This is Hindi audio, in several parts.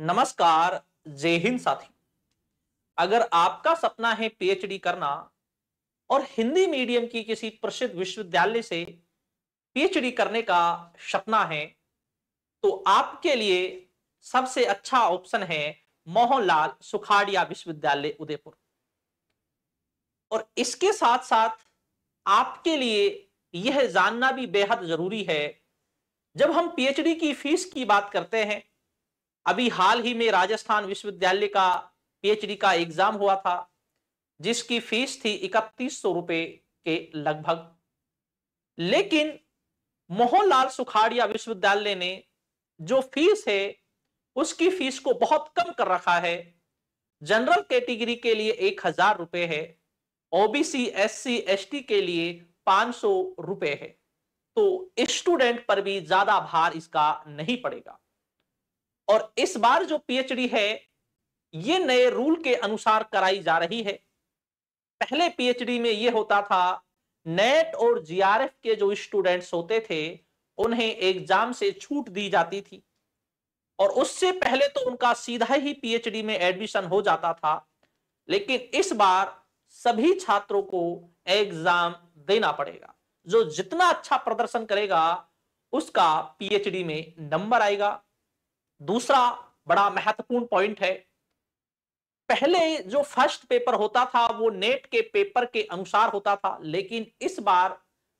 नमस्कार जय हिंद साथी अगर आपका सपना है पीएचडी करना और हिंदी मीडियम की किसी प्रसिद्ध विश्वविद्यालय से पीएचडी करने का सपना है तो आपके लिए सबसे अच्छा ऑप्शन है मोहनलाल सुखाड़िया विश्वविद्यालय उदयपुर और इसके साथ साथ आपके लिए यह जानना भी बेहद जरूरी है जब हम पीएचडी की फीस की बात करते हैं अभी हाल ही में राजस्थान विश्वविद्यालय का पीएचडी का एग्जाम हुआ था जिसकी फीस थी इकतीस सौ रुपए के लगभग लेकिन मोहनलाल सुखाड़िया विश्वविद्यालय ने जो फीस है उसकी फीस को बहुत कम कर रखा है जनरल कैटेगरी के लिए एक हजार रुपए है ओबीसी एससी एसटी के लिए पांच सौ रुपए है तो स्टूडेंट पर भी ज्यादा भार इसका नहीं पड़ेगा और इस बार जो पीएचडी है ये नए रूल के अनुसार कराई जा रही है पहले पीएचडी में ये होता था नेट और जीआरएफ के जो स्टूडेंट्स होते थे उन्हें एग्जाम से छूट दी जाती थी और उससे पहले तो उनका सीधा ही पीएचडी में एडमिशन हो जाता था लेकिन इस बार सभी छात्रों को एग्जाम देना पड़ेगा जो जितना अच्छा प्रदर्शन करेगा उसका पीएचडी में नंबर आएगा दूसरा बड़ा महत्वपूर्ण पॉइंट है पहले जो फर्स्ट पेपर होता था वो नेट के पेपर के अनुसार होता था लेकिन इस बार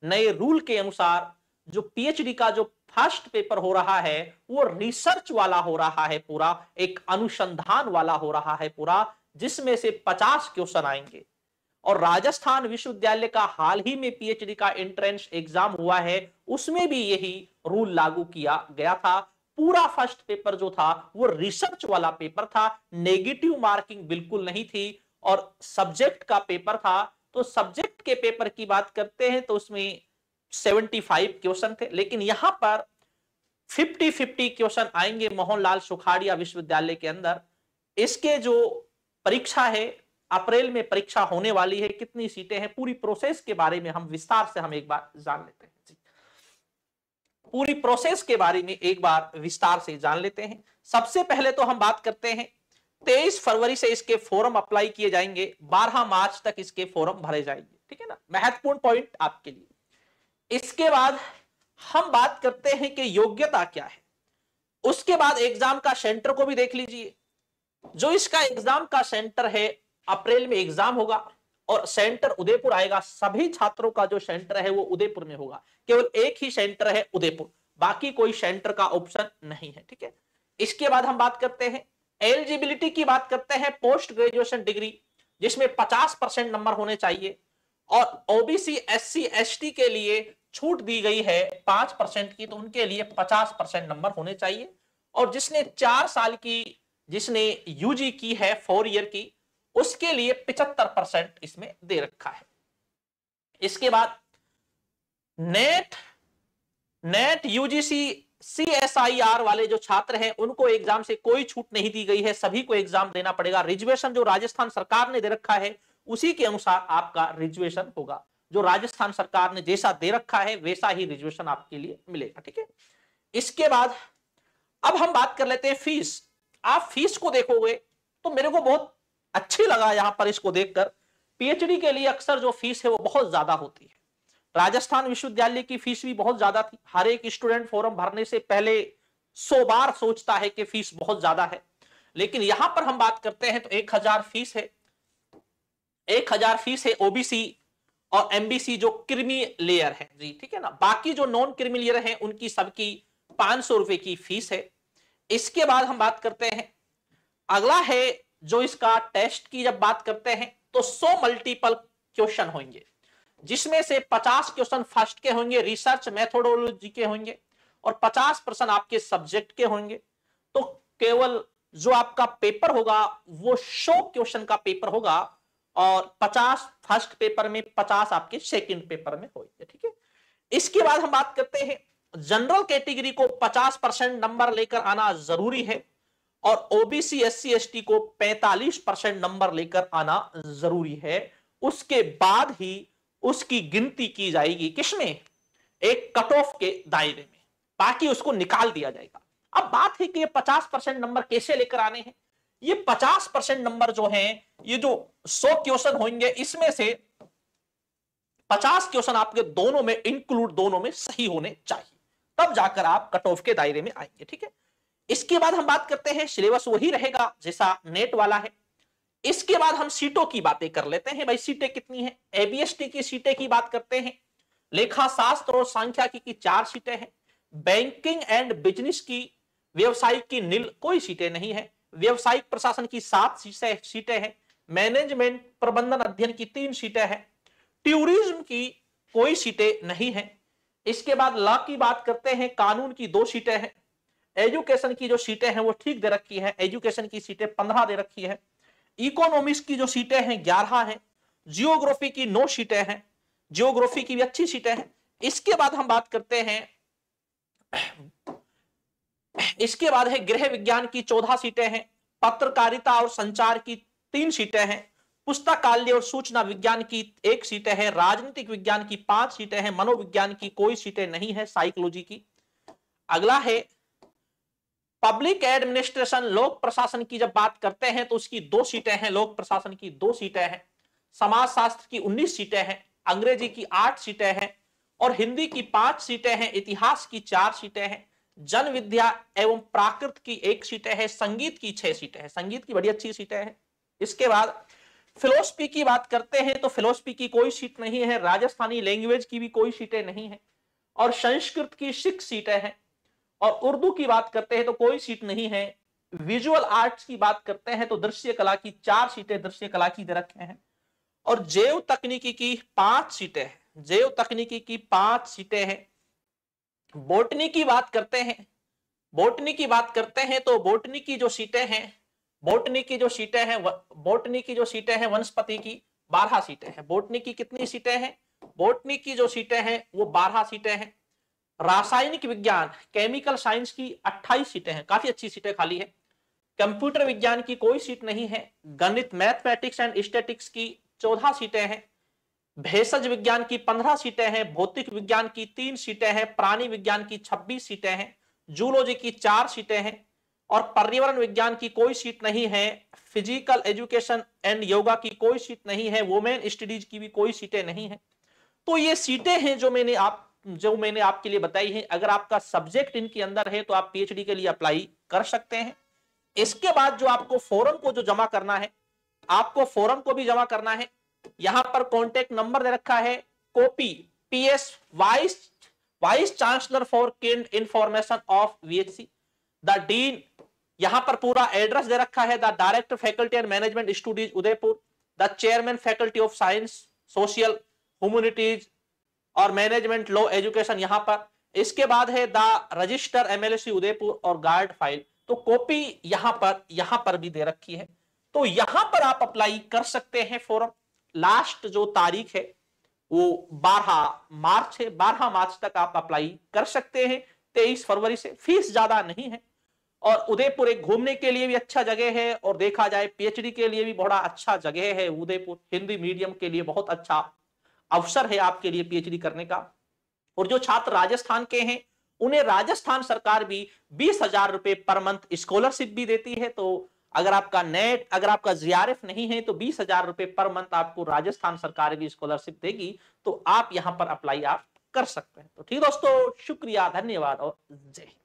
नए रूल के अनुसार जो पीएचडी का जो फर्स्ट पेपर हो रहा है वो रिसर्च वाला हो रहा है पूरा एक अनुसंधान वाला हो रहा है पूरा जिसमें से 50 क्वेश्चन आएंगे और राजस्थान विश्वविद्यालय का हाल ही में पीएचडी का एंट्रेंस एग्जाम हुआ है उसमें भी यही रूल लागू किया गया था पूरा फर्स्ट पेपर जो था वो रिसर्च वाला पेपर था नेगेटिव मार्किंग बिल्कुल नहीं थी और सब्जेक्ट का पेपर था तो सब्जेक्ट के पेपर की बात करते हैं तो उसमें 75 क्वेश्चन थे लेकिन यहां पर 50 50 क्वेश्चन आएंगे मोहनलाल सुखाड़िया विश्वविद्यालय के अंदर इसके जो परीक्षा है अप्रैल में परीक्षा होने वाली है कितनी सीटें हैं पूरी प्रोसेस के बारे में हम विस्तार से हम एक बार जान लेते हैं पूरी प्रोसेस के बारे में एक बार विस्तार से जान लेते हैं सबसे पहले तो हम बात करते हैं तेईस फरवरी से इसके फॉर्म अप्लाई किए जाएंगे बारह मार्च तक इसके फॉर्म भरे जाएंगे ठीक है ना महत्वपूर्ण पॉइंट आपके लिए इसके बाद हम बात करते हैं कि योग्यता क्या है उसके बाद एग्जाम का सेंटर को भी देख लीजिए जो इसका एग्जाम का सेंटर है अप्रैल में एग्जाम होगा और सेंटर उदयपुर आएगा सभी छात्रों का जो सेंटर है वो उदयपुर में होगा केवल एक ही सेंटर है उदयपुर बाकी कोई सेंटर का ऑप्शन नहीं है ठीक है इसके बाद हम बात करते हैं एलिजिबिलिटी की बात करते हैं पोस्ट ग्रेजुएशन डिग्री जिसमें 50 परसेंट नंबर होने चाहिए और ओबीसी एस एसटी के लिए छूट दी गई है पांच परसेंट की तो उनके लिए पचास परसेंट नंबर होने चाहिए और जिसने चार साल की जिसने यूजी की है फोर ईयर की उसके लिए पिछहत्तर परसेंट इसमें दे रखा है इसके बाद NET NET UGC C S I R वाले जो छात्र हैं उनको एग्जाम से कोई छूट नहीं दी गई है सभी को एग्जाम देना पड़ेगा रिजर्वेशन जो राजस्थान सरकार ने दे रखा है उसी के अनुसार आपका रिजर्वेशन होगा जो राजस्थान सरकार ने जैसा दे रखा है वैसा ही रिजर्वेशन आपके लिए मिलेगा ठीक है इसके बाद अब हम बात कर लेते हैं फीस आप फीस को देखोगे तो मेरे को बहुत अच्छी लगा यहाँ पर इसको देखकर पीएचडी के लिए अक्सर जो फीस है वो बहुत ज्यादा होती है राजस्थान विश्वविद्यालय की फीस भी बहुत ज्यादा थी हर एक स्टूडेंट फॉरम भरने से पहले सो बार सोचता है कि फीस बहुत ज्यादा है लेकिन यहां पर हम बात करते हैं तो एक हजार फीस है एक हजार फीस है ओबीसी और एमबीसी जो क्रिमी लेयर है जी ठीक है ना बाकी जो नॉन क्रिमी लेयर है उनकी सबकी पांच सौ रुपए की फीस है इसके बाद हम बात करते हैं अगला है जो इसका टेस्ट की जब बात करते हैं तो 100 मल्टीपल क्वेश्चन होंगे जिसमें से 50 क्वेश्चन फर्स्ट के होंगे रिसर्च मेथोडोलॉजी के होंगे और 50 परसेंट आपके सब्जेक्ट के होंगे तो केवल जो आपका पेपर होगा वो 100 क्वेश्चन का पेपर होगा और 50 फर्स्ट पेपर में 50 आपके सेकंड पेपर में होंगे ठीक है इसके बाद हम बात करते हैं जनरल कैटेगरी को 50 परसेंट नंबर लेकर आना जरूरी है और ओबीसी एस सी को 45 परसेंट नंबर लेकर आना जरूरी है उसके बाद ही उसकी गिनती की जाएगी किसमें एक कट ऑफ के दायरे में बाकी उसको निकाल दिया जाएगा अब बात है कि ये 50 परसेंट नंबर कैसे लेकर आने हैं ये 50 परसेंट नंबर जो हैं ये जो 100 क्वेश्चन होंगे इसमें से 50 क्वेश्चन आपके दोनों में इंक्लूड दोनों में सही होने चाहिए तब जाकर आप कट ऑफ के दायरे में आएंगे ठीक है इसके बाद हम बात करते हैं सिलेबस वही रहेगा जैसा नेट वाला है इसके बाद हम सीटों की बातें कर लेते हैं भाई सीटें कितनी है एबीएसटी की सीटें की बात करते हैं लेखा शास्त्र और की, की चार सीटें हैं बैंकिंग एंड बिजनेस की व्यवसायिक की नील कोई सीटें नहीं है व्यवसायिक प्रशासन की सात सीटें हैं मैनेजमेंट प्रबंधन अध्ययन की तीन सीटें हैं टूरिज्म की कोई सीटें नहीं है इसके बाद लॉ की बात करते हैं कानून की दो सीटें हैं एजुकेशन की जो सीटें हैं वो ठीक दे रखी है एजुकेशन की सीटें पंद्रह दे रखी है इकोनॉमिक्स की जो सीटें हैं ग्यारह है जियोग्राफी की नौ सीटें हैं जियोग्राफी की भी अच्छी सीटें हैं इसके बाद हम बात करते हैं इसके बाद है गृह विज्ञान की चौदह सीटें हैं पत्रकारिता और संचार की तीन सीटें हैं पुस्तकालय और सूचना विज्ञान की एक सीटें हैं राजनीतिक विज्ञान की पांच सीटें हैं मनोविज्ञान की कोई सीटें नहीं है साइकोलॉजी की अगला है पब्लिक एडमिनिस्ट्रेशन लोक प्रशासन की जब बात करते हैं तो उसकी दो सीटें हैं लोक प्रशासन की दो सीटें हैं समाज शास्त्र की उन्नीस सीटें हैं अंग्रेजी की आठ सीटें हैं और हिंदी की पांच सीटें हैं इतिहास की चार सीटें हैं जन विद्या एवं प्राकृत की एक सीटें हैं संगीत की छह सीटें हैं संगीत की बड़ी अच्छी सीटें हैं इसके बाद फिलोसफी की बात करते हैं तो फिलोसफी की कोई सीट नहीं है राजस्थानी लैंग्वेज की भी कोई सीटें नहीं है और संस्कृत की सिक्स सीटें हैं और उर्दू की बात करते हैं तो कोई सीट नहीं है विजुअल आर्ट्स की बात करते हैं तो दृश्य कला की चार सीटें दृश्य कला की दे रखे हैं और जैव तकनीकी की पांच सीटें हैं जैव तकनीकी की पांच सीटें हैं बोटनी की बात करते हैं बोटनी की बात करते हैं तो बोटनी की जो सीटें हैं बोटनी की जो सीटें हैं बोटनी की जो सीटें हैं वनस्पति की बारह सीटें हैं बोटनी की कितनी सीटें हैं बोटनी की जो सीटें हैं वो बारह सीटें हैं रासायनिक विज्ञान केमिकल साइंस की 28 सीटें हैं काफी अच्छी सीटें खाली है कंप्यूटर विज्ञान की कोई सीट नहीं है गणित मैथमेटिक्स एंड स्टेटिक्स की 14 सीटें हैं भेषज विज्ञान की 15 सीटें हैं भौतिक विज्ञान की तीन सीटें हैं प्राणी विज्ञान की छब्बीस सीटें हैं जूलॉजी की चार सीटें हैं और पर्यावरण विज्ञान की कोई सीट नहीं है फिजिकल एजुकेशन एंड योगा की कोई सीट नहीं है वोमेन स्टडीज की भी कोई सीटें नहीं है तो ये सीटें हैं जो मैंने आप जो मैंने आपके लिए बताई है अगर आपका सब्जेक्ट इनके अंदर है तो आप पीएचडी के लिए अप्लाई कर सकते हैं इसके बाद जो आपको फोरम को जो जमा करना है आपको फोरम को भी जमा करना है यहां पर कॉन्टेक्ट नंबर दे रखा है copy PS vice vice chancellor for kind information of VHC the dean यहां पर पूरा एड्रेस दे रखा है the director faculty and management studies Udaipur the chairman faculty of science social humanities और मैनेजमेंट लॉ एजुकेशन यहाँ पर इसके बाद है द रजिस्टर एमएलसी उदयपुर और गार्ड फाइल तो कॉपी यहाँ पर यहाँ पर भी दे रखी है तो यहाँ पर आप अप्लाई कर सकते हैं फॉरम लास्ट जो तारीख है वो 12 मार्च है 12 मार्च तक आप अप्लाई कर सकते हैं 23 फरवरी से फीस ज्यादा नहीं है और उदयपुर एक घूमने के लिए भी अच्छा जगह है और देखा जाए पीएचडी के लिए भी बड़ा अच्छा जगह है उदयपुर हिंदी मीडियम के लिए बहुत अच्छा अवसर है आपके लिए पीएचडी करने का और जो छात्र राजस्थान के हैं उन्हें राजस्थान सरकार भी बीस हजार रुपए पर मंथ स्कॉलरशिप भी देती है तो अगर आपका नेट अगर आपका जीआरएफ नहीं है तो बीस हजार रुपए पर मंथ आपको राजस्थान सरकार भी स्कॉलरशिप देगी तो आप यहाँ पर अप्लाई आप कर सकते हैं तो ठीक दोस्तों शुक्रिया धन्यवाद और जय हिंद